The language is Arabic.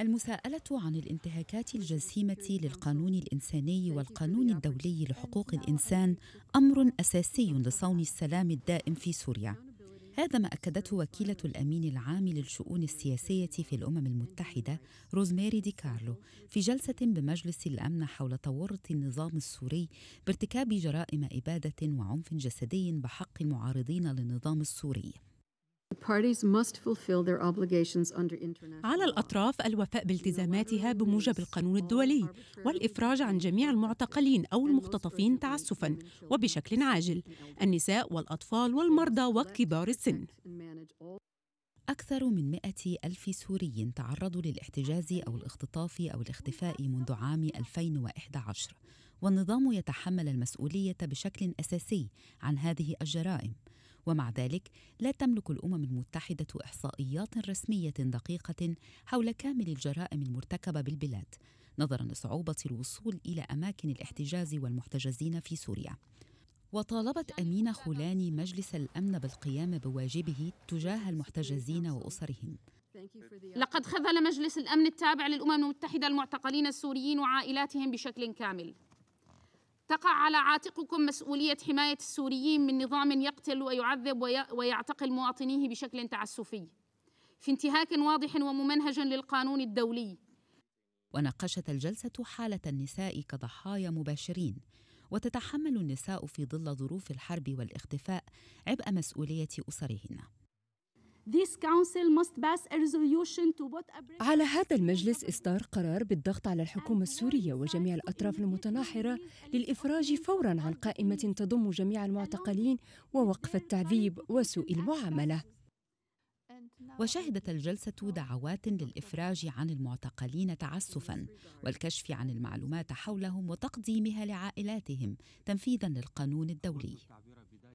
المساءلة عن الانتهاكات الجسيمة للقانون الإنساني والقانون الدولي لحقوق الإنسان أمر أساسي لصون السلام الدائم في سوريا. هذا ما أكدته وكيلة الأمين العام للشؤون السياسية في الأمم المتحدة روزميري دي كارلو في جلسة بمجلس الأمن حول تورط النظام السوري بارتكاب جرائم إبادة وعنف جسدي بحق المعارضين للنظام السوري. على الأطراف الوفاء بالتزاماتها بموجب القانون الدولي والإفراج عن جميع المعتقلين أو المختطفين تعسفا وبشكل عاجل النساء والأطفال والمرضى وكبار السن أكثر من مئة ألف سوري تعرضوا للاحتجاز أو الاختطاف أو الاختفاء منذ عام 2011 والنظام يتحمل المسؤولية بشكل أساسي عن هذه الجرائم ومع ذلك لا تملك الامم المتحده احصائيات رسميه دقيقه حول كامل الجرائم المرتكبه بالبلاد نظرا لصعوبه الوصول الى اماكن الاحتجاز والمحتجزين في سوريا وطالبت أمينة خولاني مجلس الأمن بالقيام بواجبه تجاه المحتجزين وأسرهم لقد خذل مجلس الأمن التابع للأمم المتحدة المعتقلين السوريين وعائلاتهم بشكل كامل تقع على عاتقكم مسؤولية حماية السوريين من نظام يقتل ويعذب ويعتقل مواطنيه بشكل تعسفي في انتهاك واضح وممنهج للقانون الدولي وناقشت الجلسة حالة النساء كضحايا مباشرين وتتحمل النساء في ظل ظروف الحرب والاختفاء عبء مسؤولية أسرهن على هذا المجلس إصدار قرار بالضغط على الحكومة السورية وجميع الأطراف المتناحرة للإفراج فورا عن قائمة تضم جميع المعتقلين ووقف التعذيب وسوء المعاملة وشهدت الجلسة دعوات للإفراج عن المعتقلين تعسفا والكشف عن المعلومات حولهم وتقديمها لعائلاتهم تنفيذا للقانون الدولي